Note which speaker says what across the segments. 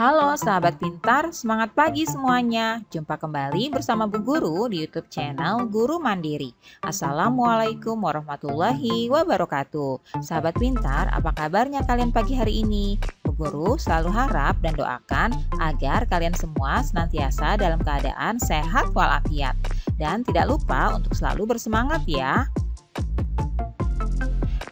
Speaker 1: Halo sahabat pintar, semangat pagi semuanya. Jumpa kembali bersama Bu Guru di YouTube channel Guru Mandiri. Assalamualaikum warahmatullahi wabarakatuh. Sahabat pintar, apa kabarnya kalian pagi hari ini? Bu Guru selalu harap dan doakan agar kalian semua senantiasa dalam keadaan sehat walafiat dan tidak lupa untuk selalu bersemangat ya.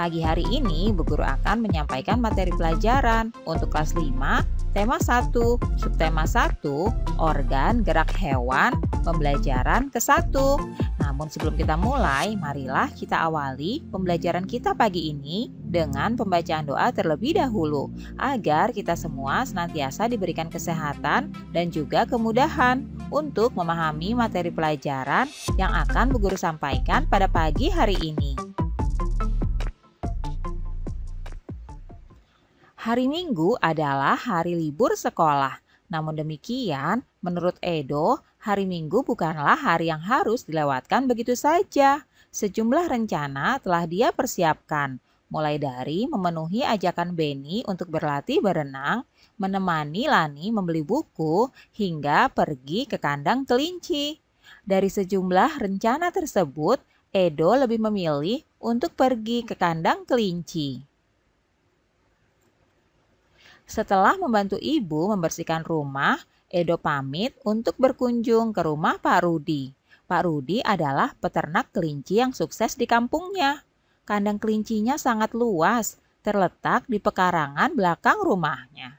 Speaker 1: Pagi hari ini, Bu Guru akan menyampaikan materi pelajaran untuk kelas 5, tema 1, subtema 1, organ gerak hewan, pembelajaran ke-1. Namun sebelum kita mulai, marilah kita awali pembelajaran kita pagi ini dengan pembacaan doa terlebih dahulu agar kita semua senantiasa diberikan kesehatan dan juga kemudahan untuk memahami materi pelajaran yang akan Bu Guru sampaikan pada pagi hari ini. Hari Minggu adalah hari libur sekolah. Namun demikian, menurut Edo, hari Minggu bukanlah hari yang harus dilewatkan begitu saja. Sejumlah rencana telah dia persiapkan, mulai dari memenuhi ajakan Benny untuk berlatih berenang, menemani Lani membeli buku, hingga pergi ke kandang kelinci. Dari sejumlah rencana tersebut, Edo lebih memilih untuk pergi ke kandang kelinci. Setelah membantu ibu membersihkan rumah, Edo pamit untuk berkunjung ke rumah Pak Rudi. Pak Rudi adalah peternak kelinci yang sukses di kampungnya. Kandang kelincinya sangat luas, terletak di pekarangan belakang rumahnya.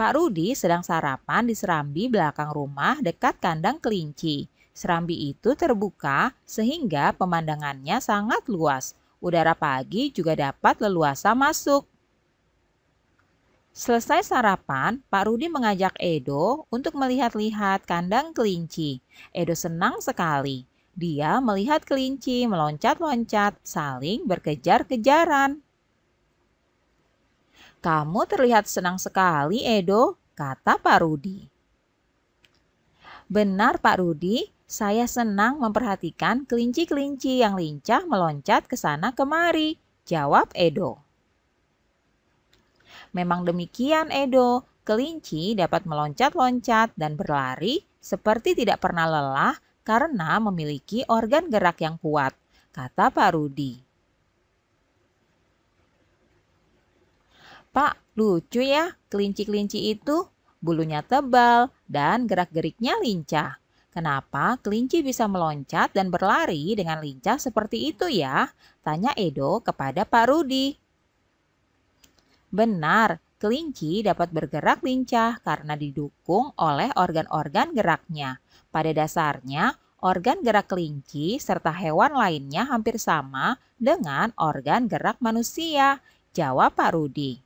Speaker 1: Pak Rudi sedang sarapan di serambi belakang rumah dekat kandang kelinci. Serambi itu terbuka sehingga pemandangannya sangat luas. Udara pagi juga dapat leluasa masuk. Selesai sarapan, Pak Rudi mengajak Edo untuk melihat-lihat kandang kelinci. Edo senang sekali. Dia melihat kelinci meloncat-loncat, saling berkejar-kejaran. Kamu terlihat senang sekali, Edo, kata Pak Rudi. Benar, Pak Rudi, saya senang memperhatikan kelinci-kelinci yang lincah meloncat ke sana kemari, jawab Edo. Memang demikian Edo, kelinci dapat meloncat-loncat dan berlari seperti tidak pernah lelah karena memiliki organ gerak yang kuat, kata Pak Rudi. Pak, lucu ya kelinci-kelinci itu. Bulunya tebal dan gerak-geriknya lincah. Kenapa kelinci bisa meloncat dan berlari dengan lincah seperti itu ya? Tanya Edo kepada Pak Rudi. Benar, kelinci dapat bergerak lincah karena didukung oleh organ-organ geraknya. Pada dasarnya, organ gerak kelinci serta hewan lainnya hampir sama dengan organ gerak manusia. Jawab Pak Rudi.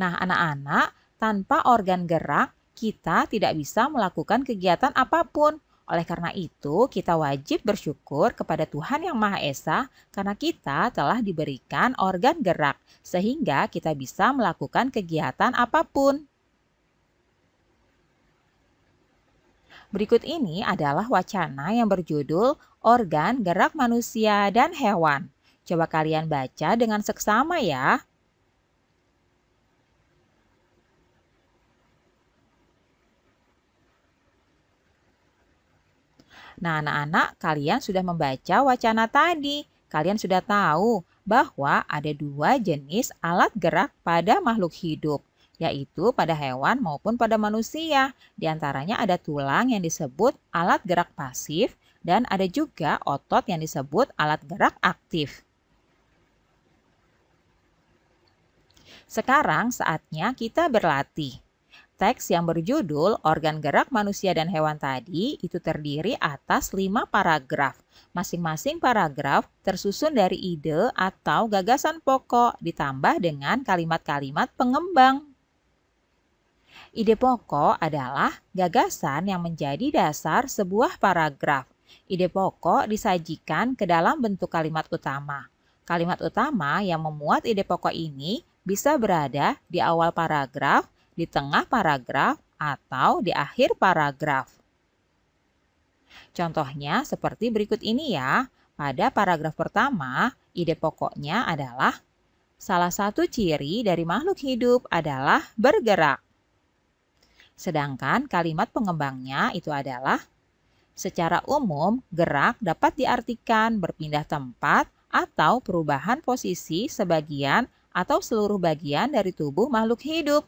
Speaker 1: Nah, anak-anak, tanpa organ gerak, kita tidak bisa melakukan kegiatan apapun. Oleh karena itu, kita wajib bersyukur kepada Tuhan Yang Maha Esa karena kita telah diberikan organ gerak, sehingga kita bisa melakukan kegiatan apapun. Berikut ini adalah wacana yang berjudul Organ Gerak Manusia dan Hewan. Coba kalian baca dengan seksama ya. Nah, anak-anak, kalian sudah membaca wacana tadi. Kalian sudah tahu bahwa ada dua jenis alat gerak pada makhluk hidup, yaitu pada hewan maupun pada manusia. Di antaranya ada tulang yang disebut alat gerak pasif dan ada juga otot yang disebut alat gerak aktif. Sekarang saatnya kita berlatih. Teks yang berjudul Organ Gerak Manusia dan Hewan tadi itu terdiri atas lima paragraf. Masing-masing paragraf tersusun dari ide atau gagasan pokok ditambah dengan kalimat-kalimat pengembang. Ide pokok adalah gagasan yang menjadi dasar sebuah paragraf. Ide pokok disajikan ke dalam bentuk kalimat utama. Kalimat utama yang memuat ide pokok ini bisa berada di awal paragraf di tengah paragraf, atau di akhir paragraf. Contohnya seperti berikut ini ya. Pada paragraf pertama, ide pokoknya adalah salah satu ciri dari makhluk hidup adalah bergerak. Sedangkan kalimat pengembangnya itu adalah secara umum gerak dapat diartikan berpindah tempat atau perubahan posisi sebagian atau seluruh bagian dari tubuh makhluk hidup.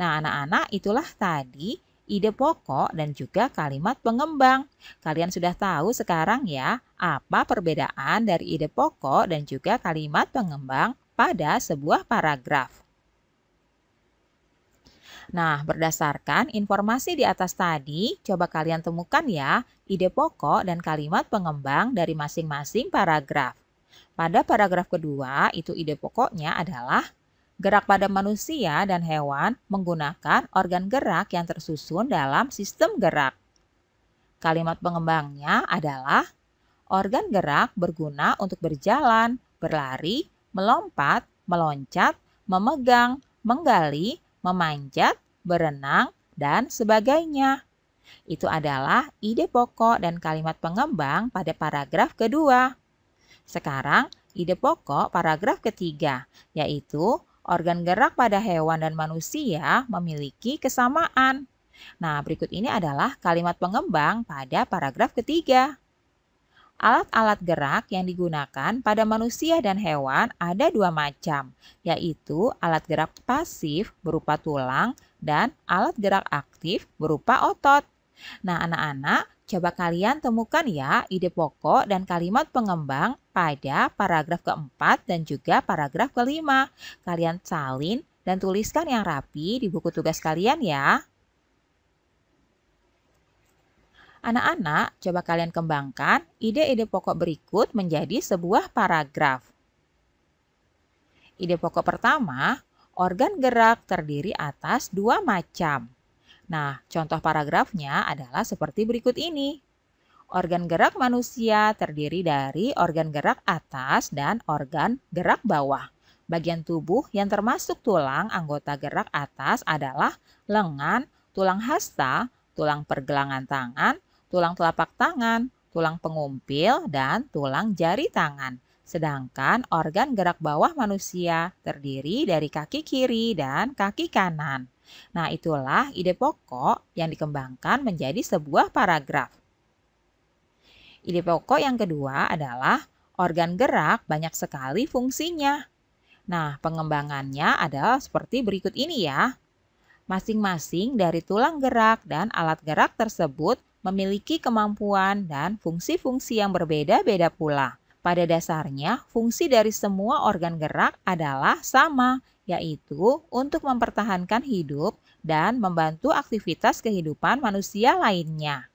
Speaker 1: Nah, anak-anak, itulah tadi ide pokok dan juga kalimat pengembang. Kalian sudah tahu sekarang ya, apa perbedaan dari ide pokok dan juga kalimat pengembang pada sebuah paragraf. Nah, berdasarkan informasi di atas tadi, coba kalian temukan ya ide pokok dan kalimat pengembang dari masing-masing paragraf. Pada paragraf kedua, itu ide pokoknya adalah Gerak pada manusia dan hewan menggunakan organ gerak yang tersusun dalam sistem gerak. Kalimat pengembangnya adalah organ gerak berguna untuk berjalan, berlari, melompat, meloncat, memegang, menggali, memanjat, berenang, dan sebagainya. Itu adalah ide pokok dan kalimat pengembang pada paragraf kedua. Sekarang, ide pokok paragraf ketiga, yaitu Organ gerak pada hewan dan manusia memiliki kesamaan. Nah, berikut ini adalah kalimat pengembang pada paragraf ketiga. Alat-alat gerak yang digunakan pada manusia dan hewan ada dua macam, yaitu alat gerak pasif berupa tulang dan alat gerak aktif berupa otot. Nah, anak-anak, coba kalian temukan ya ide pokok dan kalimat pengembang pada paragraf keempat dan juga paragraf kelima. Kalian salin dan tuliskan yang rapi di buku tugas kalian ya. Anak-anak, coba kalian kembangkan ide-ide pokok berikut menjadi sebuah paragraf. Ide pokok pertama, organ gerak terdiri atas dua macam, Nah, contoh paragrafnya adalah seperti berikut ini. Organ gerak manusia terdiri dari organ gerak atas dan organ gerak bawah. Bagian tubuh yang termasuk tulang anggota gerak atas adalah lengan, tulang hasta, tulang pergelangan tangan, tulang telapak tangan, tulang pengumpil, dan tulang jari tangan. Sedangkan organ gerak bawah manusia terdiri dari kaki kiri dan kaki kanan. Nah, itulah ide pokok yang dikembangkan menjadi sebuah paragraf. Ide pokok yang kedua adalah organ gerak banyak sekali fungsinya. Nah, pengembangannya adalah seperti berikut ini ya. Masing-masing dari tulang gerak dan alat gerak tersebut memiliki kemampuan dan fungsi-fungsi yang berbeda-beda pula. Pada dasarnya, fungsi dari semua organ gerak adalah sama, yaitu untuk mempertahankan hidup dan membantu aktivitas kehidupan manusia lainnya.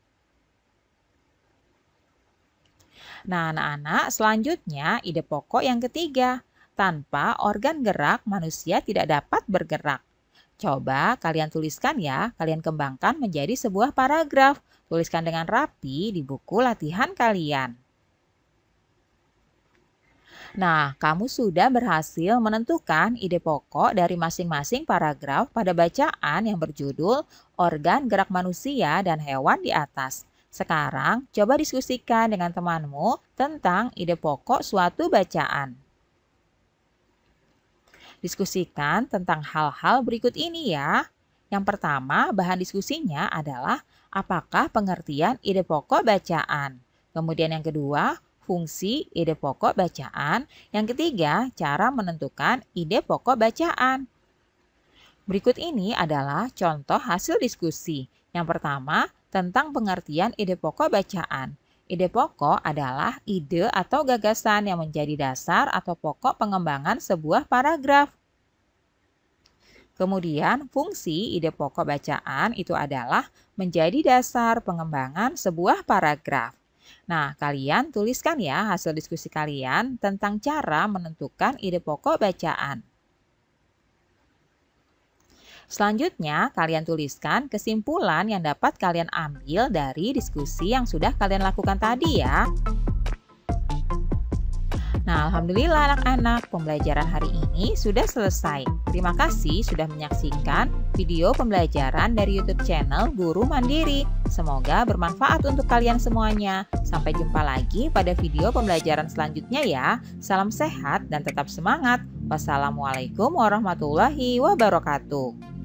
Speaker 1: Nah, anak-anak, selanjutnya ide pokok yang ketiga. Tanpa organ gerak, manusia tidak dapat bergerak. Coba kalian tuliskan ya, kalian kembangkan menjadi sebuah paragraf. Tuliskan dengan rapi di buku latihan kalian. Nah, kamu sudah berhasil menentukan ide pokok dari masing-masing paragraf pada bacaan yang berjudul Organ Gerak Manusia dan Hewan di atas. Sekarang, coba diskusikan dengan temanmu tentang ide pokok suatu bacaan. Diskusikan tentang hal-hal berikut ini ya. Yang pertama, bahan diskusinya adalah apakah pengertian ide pokok bacaan. Kemudian yang kedua, fungsi ide pokok bacaan. Yang ketiga, cara menentukan ide pokok bacaan. Berikut ini adalah contoh hasil diskusi. Yang pertama, tentang pengertian ide pokok bacaan. Ide pokok adalah ide atau gagasan yang menjadi dasar atau pokok pengembangan sebuah paragraf. Kemudian, fungsi ide pokok bacaan itu adalah menjadi dasar pengembangan sebuah paragraf. Nah, kalian tuliskan ya hasil diskusi kalian tentang cara menentukan ide pokok bacaan. Selanjutnya, kalian tuliskan kesimpulan yang dapat kalian ambil dari diskusi yang sudah kalian lakukan tadi ya. Nah, alhamdulillah anak-anak, pembelajaran hari ini sudah selesai. Terima kasih sudah menyaksikan video pembelajaran dari YouTube channel Guru Mandiri. Semoga bermanfaat untuk kalian semuanya. Sampai jumpa lagi pada video pembelajaran selanjutnya ya. Salam sehat dan tetap semangat. Wassalamualaikum warahmatullahi wabarakatuh.